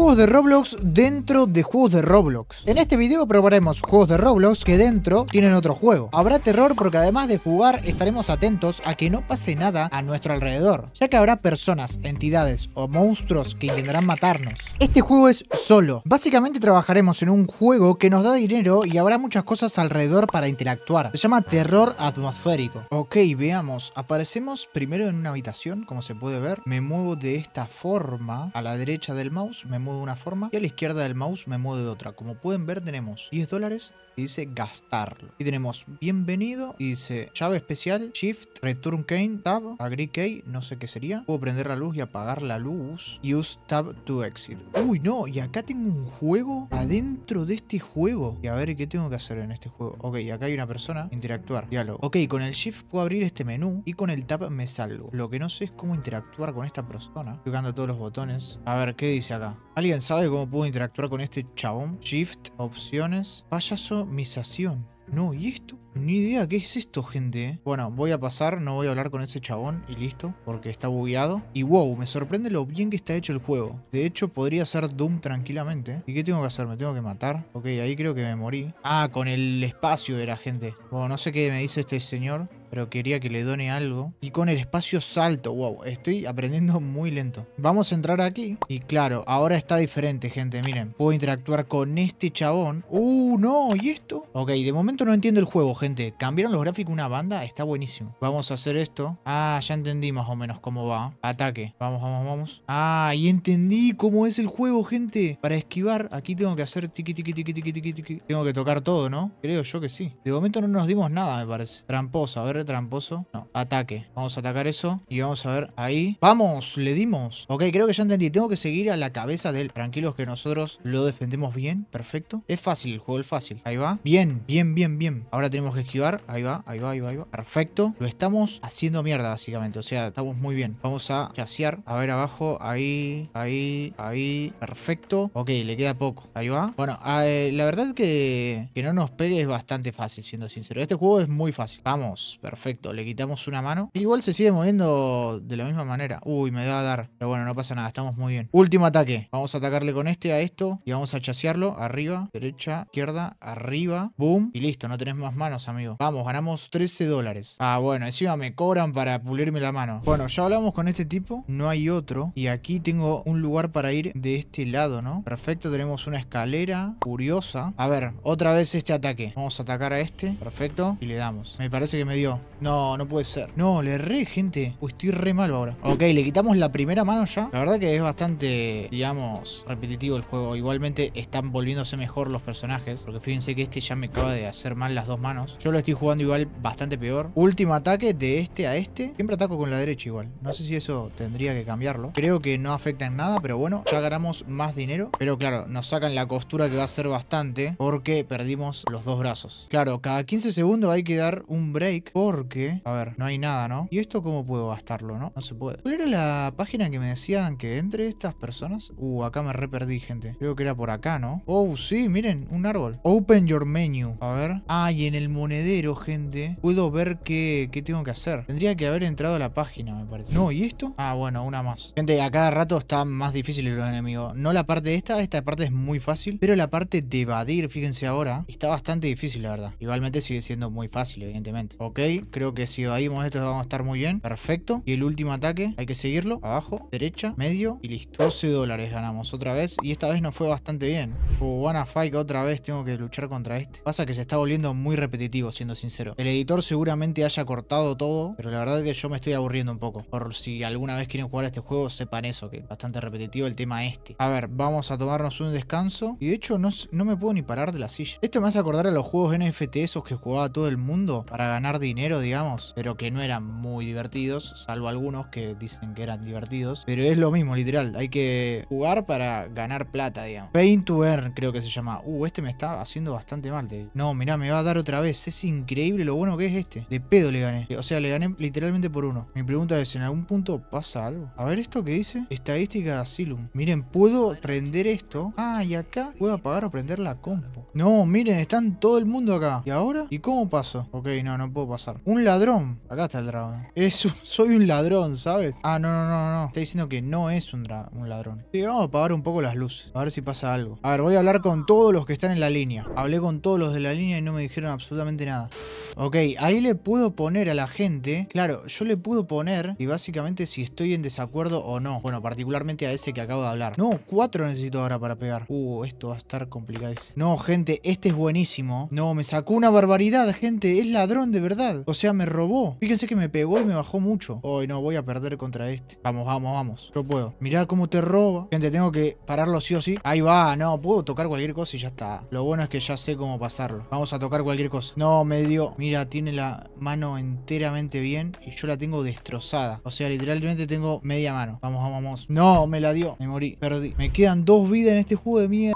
Juegos de Roblox dentro de juegos de Roblox. En este video probaremos juegos de Roblox que dentro tienen otro juego. Habrá terror porque además de jugar estaremos atentos a que no pase nada a nuestro alrededor, ya que habrá personas, entidades o monstruos que intentarán matarnos. Este juego es solo. Básicamente trabajaremos en un juego que nos da dinero y habrá muchas cosas alrededor para interactuar. Se llama terror atmosférico. Ok, veamos. Aparecemos primero en una habitación, como se puede ver. Me muevo de esta forma a la derecha del mouse, me de una forma y a la izquierda del mouse me mueve de otra. Como pueden ver tenemos 10 dólares y dice gastarlo. Y tenemos bienvenido y dice llave especial, shift, return key, tab, agree key, no sé qué sería. Puedo prender la luz y apagar la luz. Use tab to exit. Uy, no, y acá tengo un juego adentro de este juego. Y a ver qué tengo que hacer en este juego. Ok, acá hay una persona. Interactuar, diálogo. Ok, con el shift puedo abrir este menú y con el tab me salgo. Lo que no sé es cómo interactuar con esta persona. Tocando todos los botones. A ver, ¿qué dice acá? ¿Alguien sabe cómo puedo interactuar con este chabón? Shift, opciones, payaso, misación. No, ¿y esto? Ni idea qué es esto, gente. Bueno, voy a pasar, no voy a hablar con ese chabón y listo, porque está bugueado. Y wow, me sorprende lo bien que está hecho el juego. De hecho, podría ser Doom tranquilamente. ¿Y qué tengo que hacer? ¿Me tengo que matar? Ok, ahí creo que me morí. Ah, con el espacio de la gente. Bueno, no sé qué me dice este señor pero quería que le done algo. Y con el espacio salto, wow, estoy aprendiendo muy lento. Vamos a entrar aquí. Y claro, ahora está diferente, gente, miren. Puedo interactuar con este chabón. ¡Uh, no! ¿Y esto? Ok, de momento no entiendo el juego, gente. Cambiaron los gráficos una banda, está buenísimo. Vamos a hacer esto. Ah, ya entendí más o menos cómo va. Ataque. Vamos, vamos, vamos. Ah, y entendí cómo es el juego, gente. Para esquivar, aquí tengo que hacer tiki tiki tiki tiki tiki Tengo que tocar todo, ¿no? Creo yo que sí. De momento no nos dimos nada, me parece. Tramposa, a ver tramposo. No, ataque. Vamos a atacar eso. Y vamos a ver ahí. ¡Vamos! ¡Le dimos! Ok, creo que ya entendí. Tengo que seguir a la cabeza de él. Tranquilos que nosotros lo defendemos bien. Perfecto. Es fácil el juego, es fácil. Ahí va. Bien, bien, bien, bien. Ahora tenemos que esquivar. Ahí va, ahí va, ahí va, ahí va. Perfecto. Lo estamos haciendo mierda, básicamente. O sea, estamos muy bien. Vamos a chasear. A ver abajo. Ahí, ahí, ahí. Perfecto. Ok, le queda poco. Ahí va. Bueno, ah, eh, la verdad que, que no nos pegue es bastante fácil, siendo sincero. Este juego es muy fácil. Vamos, perfecto. Perfecto, le quitamos una mano. Igual se sigue moviendo de la misma manera. Uy, me da a dar. Pero bueno, no pasa nada, estamos muy bien. Último ataque. Vamos a atacarle con este a esto. Y vamos a chasearlo. Arriba, derecha, izquierda, arriba. Boom. Y listo, no tenés más manos, amigo. Vamos, ganamos 13 dólares. Ah, bueno, encima me cobran para pulirme la mano. Bueno, ya hablamos con este tipo. No hay otro. Y aquí tengo un lugar para ir de este lado, ¿no? Perfecto, tenemos una escalera curiosa. A ver, otra vez este ataque. Vamos a atacar a este. Perfecto. Y le damos. Me parece que me dio. No, no puede ser. No, le erré, gente. estoy re malo ahora. Ok, le quitamos la primera mano ya. La verdad que es bastante, digamos, repetitivo el juego. Igualmente están volviéndose mejor los personajes. Porque fíjense que este ya me acaba de hacer mal las dos manos. Yo lo estoy jugando igual bastante peor. Último ataque de este a este. Siempre ataco con la derecha igual. No sé si eso tendría que cambiarlo. Creo que no afecta en nada, pero bueno, ya ganamos más dinero. Pero claro, nos sacan la costura que va a ser bastante porque perdimos los dos brazos. Claro, cada 15 segundos hay que dar un break por porque... A ver, no hay nada, ¿no? ¿Y esto cómo puedo gastarlo, no? No se puede. ¿Cuál era la página que me decían que entre estas personas? Uh, acá me reperdí, gente. Creo que era por acá, ¿no? Oh, sí, miren, un árbol. Open your menu. A ver. Ah, y en el monedero, gente, puedo ver qué, qué tengo que hacer. Tendría que haber entrado a la página, me parece. No, ¿y esto? Ah, bueno, una más. Gente, a cada rato está más difícil el enemigo. No la parte de esta, esta parte es muy fácil, pero la parte de evadir, fíjense ahora, está bastante difícil, la verdad. Igualmente sigue siendo muy fácil, evidentemente. Ok, Creo que si evadimos esto vamos a estar muy bien. Perfecto. Y el último ataque, hay que seguirlo. Abajo, derecha, medio y listo. 12 dólares ganamos otra vez. Y esta vez no fue bastante bien. buena Wanna Fight otra vez tengo que luchar contra este. Pasa que se está volviendo muy repetitivo, siendo sincero. El editor seguramente haya cortado todo, pero la verdad es que yo me estoy aburriendo un poco. Por si alguna vez quieren jugar a este juego, sepan eso, que es bastante repetitivo el tema este. A ver, vamos a tomarnos un descanso. Y de hecho no, no me puedo ni parar de la silla. Esto me hace acordar a los juegos NFT esos que jugaba todo el mundo para ganar dinero digamos, pero que no eran muy divertidos, salvo algunos que dicen que eran divertidos. Pero es lo mismo, literal, hay que jugar para ganar plata, digamos. Pain to Earn creo que se llama. Uh, este me está haciendo bastante mal. No, mirá, me va a dar otra vez. Es increíble lo bueno que es este. De pedo le gané. O sea, le gané literalmente por uno. Mi pregunta es, ¿en algún punto pasa algo? A ver esto que dice. Estadística de Asylum. Miren, puedo prender esto. Ah, y acá puedo apagar o prender la compu. No, miren, están todo el mundo acá. ¿Y ahora? ¿Y cómo paso? Ok, no, no puedo pasar. Un ladrón. Acá está el dragón. soy un ladrón, ¿sabes? Ah, no, no, no, no. Está diciendo que no es un, un ladrón. Sí, vamos a apagar un poco las luces. A ver si pasa algo. A ver, voy a hablar con todos los que están en la línea. Hablé con todos los de la línea y no me dijeron absolutamente nada. Ok, ahí le puedo poner a la gente. Claro, yo le puedo poner. Y básicamente si estoy en desacuerdo o no. Bueno, particularmente a ese que acabo de hablar. No, cuatro necesito ahora para pegar. Uh, esto va a estar complicado. No, gente, este es buenísimo. No, me sacó una barbaridad, gente. Es ladrón de verdad. O sea, me robó. Fíjense que me pegó y me bajó mucho. Hoy no, voy a perder contra este. Vamos, vamos, vamos. Yo puedo. Mirá cómo te roba. Gente, tengo que pararlo sí o sí. Ahí va, no, puedo tocar cualquier cosa y ya está. Lo bueno es que ya sé cómo pasarlo. Vamos a tocar cualquier cosa. No, me dio. Mira, tiene la mano enteramente bien y yo la tengo destrozada. O sea, literalmente tengo media mano. Vamos, vamos, vamos. No, me la dio. Me morí, perdí. Me quedan dos vidas en este juego de mierda.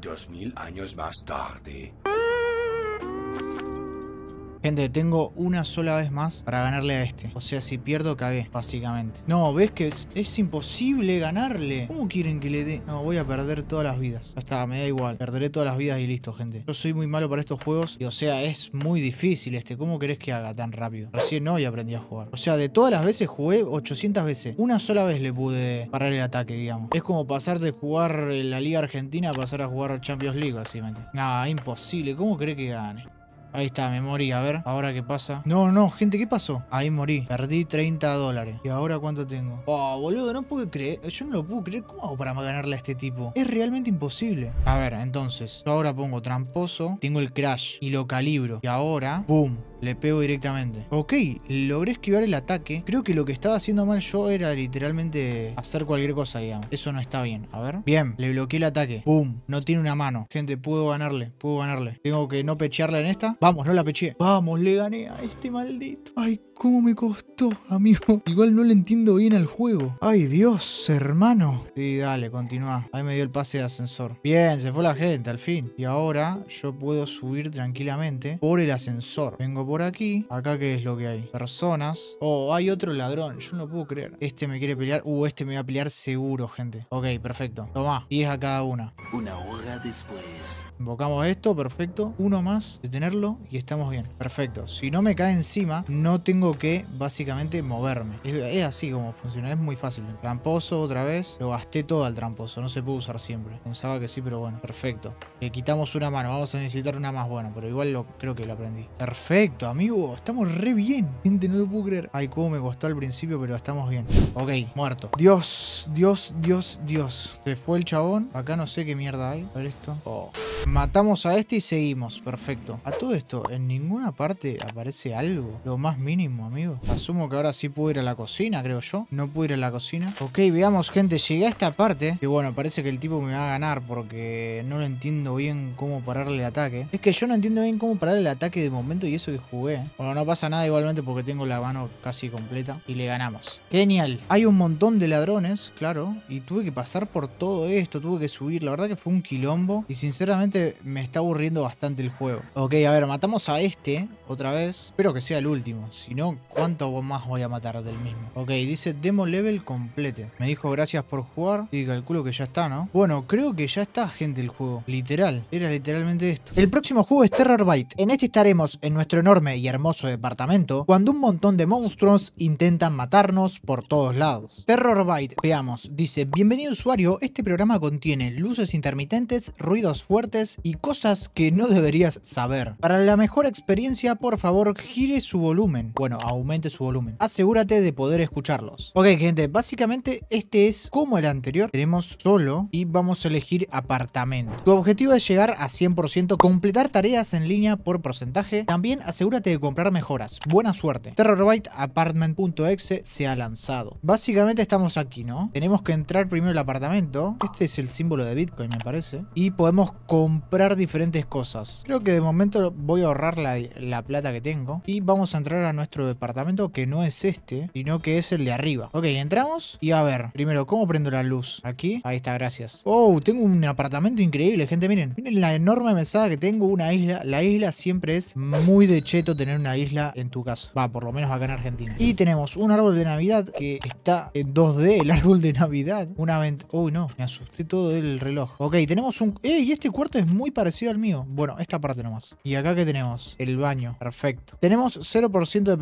Dos mil años más tarde. Gente, tengo una sola vez más para ganarle a este. O sea, si pierdo, cagué, básicamente. No, ¿ves que es, imposible ganarle? ¿Cómo quieren que le dé? No, voy a perder todas las vidas. Ya está, me da igual. Perderé todas las vidas y listo, gente. Yo soy muy malo para estos juegos. Y o sea, es muy difícil este. ¿Cómo querés que haga tan rápido? Recién no y aprendí a jugar. O sea, de todas las veces jugué 800 veces. Una sola vez le pude parar el ataque, digamos. Es como pasar de jugar la Liga Argentina a pasar a jugar Champions League, básicamente. Nada, imposible. ¿Cómo cree que gane? Ahí está, me morí. A ver, ahora qué pasa. No, no, gente, ¿qué pasó? Ahí morí. Perdí 30 dólares. ¿Y ahora cuánto tengo? Oh, boludo, no puedo creer. Yo no lo puedo creer. ¿Cómo hago para ganarle a este tipo? Es realmente imposible. A ver, entonces, yo ahora pongo tramposo. Tengo el crash y lo calibro. Y ahora, boom. Le pego directamente. Ok, logré esquivar el ataque. Creo que lo que estaba haciendo mal yo era literalmente hacer cualquier cosa, digamos. Eso no está bien. A ver. Bien, le bloqueé el ataque. Boom. No tiene una mano. Gente, puedo ganarle. Puedo ganarle. Tengo que no pechearla en esta. Vamos, no la peché. Vamos, le gané a este maldito. Ay, cómo me costó, amigo. Igual no le entiendo bien al juego. Ay, Dios, hermano. Sí, dale, continúa. Ahí me dio el pase de ascensor. Bien, se fue la gente, al fin. Y ahora yo puedo subir tranquilamente por el ascensor. Vengo por aquí. Acá, ¿qué es lo que hay? Personas. Oh, hay otro ladrón. Yo no puedo creer. Este me quiere pelear. Uh, este me va a pelear seguro, gente. Ok, perfecto. Toma, es a cada una. Una hora después. Invocamos esto, perfecto. Uno más, detenerlo y estamos bien. Perfecto. Si no me cae encima, no tengo que básicamente moverme. Es, así como funciona, es muy fácil. Tramposo otra vez, lo gasté todo al tramposo, no se puede usar siempre. Pensaba que sí, pero bueno, perfecto. Le quitamos una mano, vamos a necesitar una más buena, pero igual lo, creo que lo aprendí. Perfecto, amigo, estamos re bien. Gente, no lo puedo creer. Ay, cómo me costó al principio, pero estamos bien. Ok, muerto. Dios, Dios, Dios, Dios. Se fue el chabón. Acá no sé qué mierda hay. A ver esto. Oh. Matamos a este y seguimos. Perfecto. A todo esto, en ninguna parte aparece algo. Lo más mínimo amigo. Asumo que ahora sí puedo ir a la cocina, creo yo. No pude ir a la cocina. Ok, veamos, gente. Llegué a esta parte. Y bueno, parece que el tipo me va a ganar porque no lo entiendo bien cómo pararle el ataque. Es que yo no entiendo bien cómo parar el ataque de momento y eso que jugué. Bueno, no pasa nada igualmente porque tengo la mano casi completa y le ganamos. Genial. Hay un montón de ladrones, claro. Y tuve que pasar por todo esto. Tuve que subir. La verdad que fue un quilombo. Y sinceramente me está aburriendo bastante el juego. Ok, a ver, matamos a este otra vez. Espero que sea el último. Si no, ¿Cuánto más voy a matar del mismo? Ok, dice demo level complete. Me dijo gracias por jugar. Y calculo que ya está, ¿no? Bueno, creo que ya está, gente, el juego. Literal. Era literalmente esto. El próximo juego es Terror Bite. En este estaremos en nuestro enorme y hermoso departamento cuando un montón de monstruos intentan matarnos por todos lados. Terror Byte veamos. Dice, bienvenido usuario, este programa contiene luces intermitentes, ruidos fuertes y cosas que no deberías saber. Para la mejor experiencia, por favor, gire su volumen. Bueno, aumente su volumen. Asegúrate de poder escucharlos. Ok, gente, básicamente este es como el anterior. Tenemos solo y vamos a elegir apartamento. Tu objetivo es llegar a 100%, completar tareas en línea por porcentaje. También asegúrate de comprar mejoras. Buena suerte. Terrorbyte apartment.exe se ha lanzado. Básicamente estamos aquí, ¿no? Tenemos que entrar primero al apartamento. Este es el símbolo de Bitcoin, me parece. Y podemos comprar diferentes cosas. Creo que de momento voy a ahorrar la plata que tengo. Y vamos a entrar a nuestro departamento que no es este, sino que es el de arriba. Ok, entramos y a ver, primero, ¿cómo prendo la luz? Aquí, ahí está, gracias. Oh, tengo un apartamento increíble, gente, miren. Miren la enorme mesada que tengo, una isla. La isla siempre es muy de cheto tener una isla en tu casa. Va, por lo menos acá en Argentina. Y tenemos un árbol de Navidad que está en 2D, el árbol de Navidad. Una venta... Uy, oh, no, me asusté todo el reloj. Ok, tenemos un... ¡Eh! Y este cuarto es muy parecido al mío. Bueno, esta parte nomás. Y acá ¿qué tenemos el baño. Perfecto. Tenemos 0% de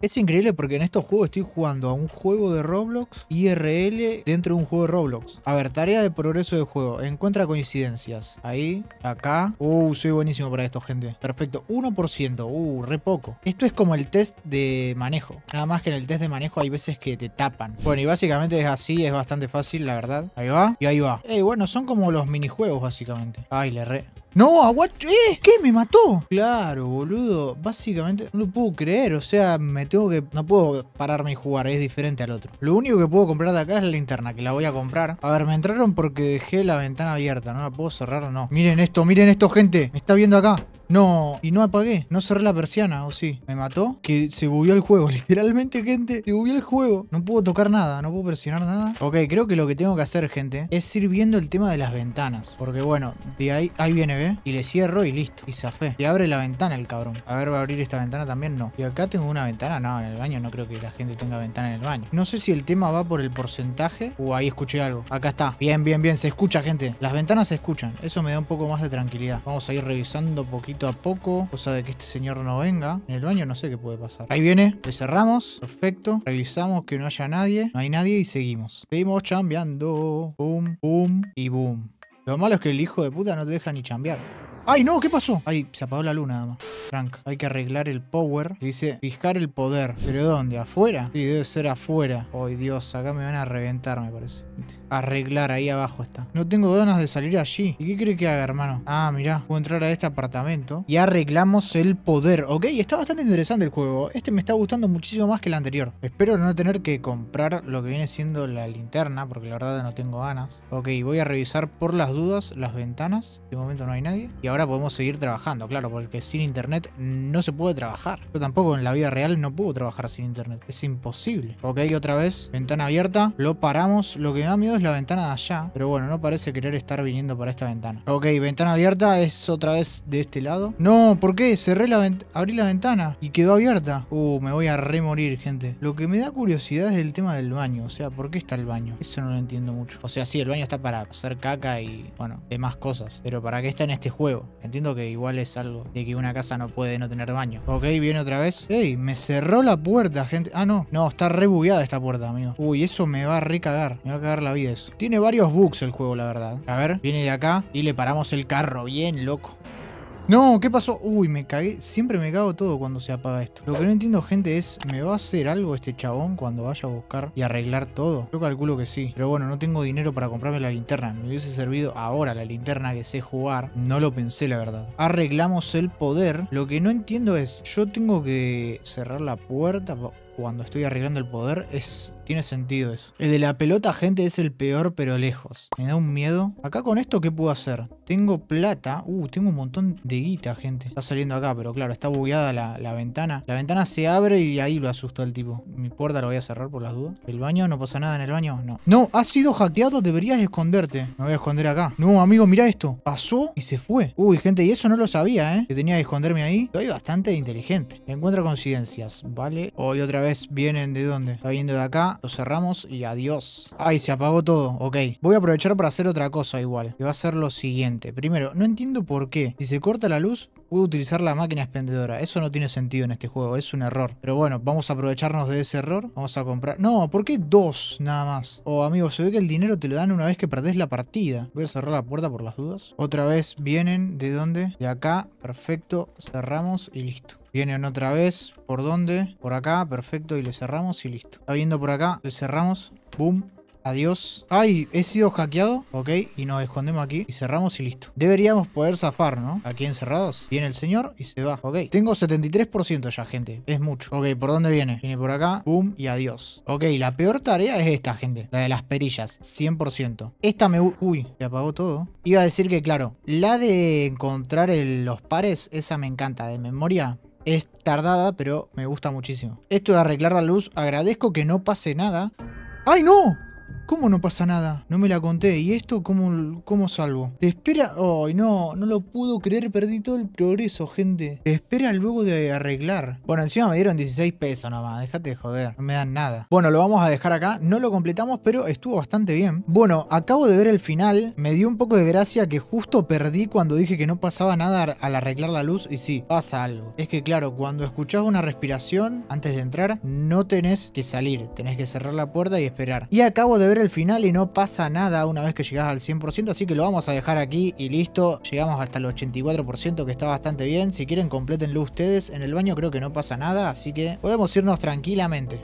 es increíble porque en estos juegos estoy jugando a un juego de Roblox IRL dentro de un juego de Roblox. A ver, tarea de progreso de juego. Encuentra coincidencias. Ahí, acá. Uh, soy buenísimo para esto, gente. Perfecto. 1%. Uh, re poco. Esto es como el test de manejo. Nada más que en el test de manejo hay veces que te tapan. Bueno, y básicamente es así. Es bastante fácil, la verdad. Ahí va. Y ahí va. Ey, bueno, son como los minijuegos, básicamente. Ay, le re. No, aguacho, ¿eh? ¿Qué? ¿Me mató? Claro, boludo. Básicamente no lo puedo creer. O sea, me tengo que... No puedo pararme y jugar. Es diferente al otro. Lo único que puedo comprar de acá es la linterna, que la voy a comprar. A ver, me entraron porque dejé la ventana abierta. No la puedo cerrar o no. Miren esto, miren esto, gente. Me está viendo acá. No, y no apagué. No cerré la persiana, o sí. Me mató. Que se bugueó el juego. Literalmente, gente. Se bugueó el juego. No puedo tocar nada. No puedo presionar nada. Ok, creo que lo que tengo que hacer, gente, es ir viendo el tema de las ventanas. Porque bueno, de ahí, ahí viene, B. Y le cierro y listo. Y zafé. Y abre la ventana el cabrón. A ver, ¿va a abrir esta ventana también? No. Y acá tengo una ventana. No, en el baño no creo que la gente tenga ventana en el baño. No sé si el tema va por el porcentaje. o ahí escuché algo. Acá está. Bien, bien, bien. Se escucha, gente. Las ventanas se escuchan. Eso me da un poco más de tranquilidad. Vamos a ir revisando poquito a poco, cosa de que este señor no venga. En el baño no sé qué puede pasar. Ahí viene, le cerramos, perfecto. Revisamos que no haya nadie, no hay nadie y seguimos. Seguimos chambeando, boom, boom y boom. Lo malo es que el hijo de puta no te deja ni chambear. ¡Ay, no! ¿Qué pasó? Ay, se apagó la luna nada más. Frank, hay que arreglar el power. Dice, fijar el poder. ¿Pero dónde? ¿Afuera? Sí, debe ser afuera. Ay, Dios, acá me van a reventar, me parece. Arreglar, ahí abajo está. No tengo ganas de salir allí. ¿Y qué cree que haga, hermano? Ah, mirá, puedo entrar a este apartamento. Y arreglamos el poder. Ok, está bastante interesante el juego. Este me está gustando muchísimo más que el anterior. Espero no tener que comprar lo que viene siendo la linterna, porque la verdad no tengo ganas. Ok, voy a revisar por las dudas las ventanas. De momento no hay nadie ahora podemos seguir trabajando, claro, porque sin internet no se puede trabajar. Yo tampoco en la vida real no puedo trabajar sin internet, es imposible. Ok, otra vez, ventana abierta, lo paramos, lo que me da miedo es la ventana de allá, pero bueno, no parece querer estar viniendo para esta ventana. Ok, ventana abierta es otra vez de este lado. No, ¿por qué? Cerré la ventana, abrí la ventana y quedó abierta. Uh, me voy a remorir, gente. Lo que me da curiosidad es el tema del baño, o sea, ¿por qué está el baño? Eso no lo entiendo mucho. O sea, sí, el baño está para hacer caca y, bueno, demás cosas, pero ¿para qué está en este juego? entiendo que igual es algo de que una casa no puede no tener baño. Ok, viene otra vez. Ey, me cerró la puerta, gente. Ah, no. No, está re bugueada esta puerta, amigo. Uy, eso me va a recagar. Me va a cagar la vida eso. Tiene varios bugs el juego, la verdad. A ver, viene de acá y le paramos el carro. Bien, loco. No, ¿qué pasó? Uy, me cagué. Siempre me cago todo cuando se apaga esto. Lo que no entiendo, gente, es... ¿Me va a hacer algo este chabón cuando vaya a buscar y arreglar todo? Yo calculo que sí. Pero bueno, no tengo dinero para comprarme la linterna. Me hubiese servido ahora la linterna que sé jugar. No lo pensé, la verdad. Arreglamos el poder. Lo que no entiendo es... Yo tengo que cerrar la puerta cuando estoy arreglando el poder, es, tiene sentido eso. El de la pelota, gente, es el peor, pero lejos. Me da un miedo. Acá con esto, ¿qué puedo hacer? Tengo plata. Uh, tengo un montón de guita, gente. Está saliendo acá, pero claro, está bugueada la, ventana. La ventana se abre y ahí lo asusta el tipo. Mi puerta la voy a cerrar por las dudas. ¿El baño? ¿No pasa nada en el baño? No. No, has sido hackeado, deberías esconderte. Me voy a esconder acá. No, amigo, mira esto. Pasó y se fue. Uy, gente, y eso no lo sabía, ¿eh? Que tenía que esconderme ahí. Soy bastante inteligente. encuentro coincidencias, ¿vale? Hoy otra vez vienen de dónde. Está viendo de acá. Lo cerramos y adiós. Ay, se apagó todo. Ok. Voy a aprovechar para hacer otra cosa igual. Que va a ser lo siguiente. Primero, no entiendo por qué. Si se corta la luz, a utilizar la máquina expendedora. Eso no tiene sentido en este juego, es un error. Pero bueno, vamos a aprovecharnos de ese error. Vamos a comprar... No, ¿por qué dos nada más? Oh, amigo, se ve que el dinero te lo dan una vez que perdés la partida. Voy a cerrar la puerta por las dudas. Otra vez vienen, ¿de dónde? De acá, perfecto, cerramos y listo. Vienen otra vez, ¿por dónde? Por acá, perfecto, y le cerramos y listo. Está viendo por acá, le cerramos, boom, Adiós. Ay, he sido hackeado. Ok, y nos escondemos aquí. Y cerramos y listo. Deberíamos poder zafar, ¿no? Aquí encerrados. Viene el señor y se va. Ok, tengo 73% ya, gente. Es mucho. Ok, ¿por dónde viene? Viene por acá. Boom y adiós. Ok, la peor tarea es esta, gente. La de las perillas. 100%. Esta me... Uy, se apagó todo. Iba a decir que, claro, la de encontrar los pares, esa me encanta. De memoria, es tardada, pero me gusta muchísimo. Esto de arreglar la luz, agradezco que no pase nada. ¡Ay, no! ¿Cómo no pasa nada? No me la conté. ¿Y esto cómo, cómo salvo? ¿Te espera? ¡Ay, no! No lo puedo creer. Perdí todo el progreso, gente. Te espera luego de arreglar. Bueno, encima me dieron 16 pesos nomás. Déjate de joder. No me dan nada. Bueno, lo vamos a dejar acá. No lo completamos, pero estuvo bastante bien. Bueno, acabo de ver el final. Me dio un poco de gracia que justo perdí cuando dije que no pasaba nada al arreglar la luz. Y sí, pasa algo. Es que claro, cuando escuchás una respiración antes de entrar, no tenés que salir. Tenés que cerrar la puerta y esperar. Y acabo de ver el final y no pasa nada una vez que llegas al 100%, así que lo vamos a dejar aquí y listo. Llegamos hasta el 84% que está bastante bien. Si quieren completenlo ustedes, en el baño creo que no pasa nada, así que podemos irnos tranquilamente.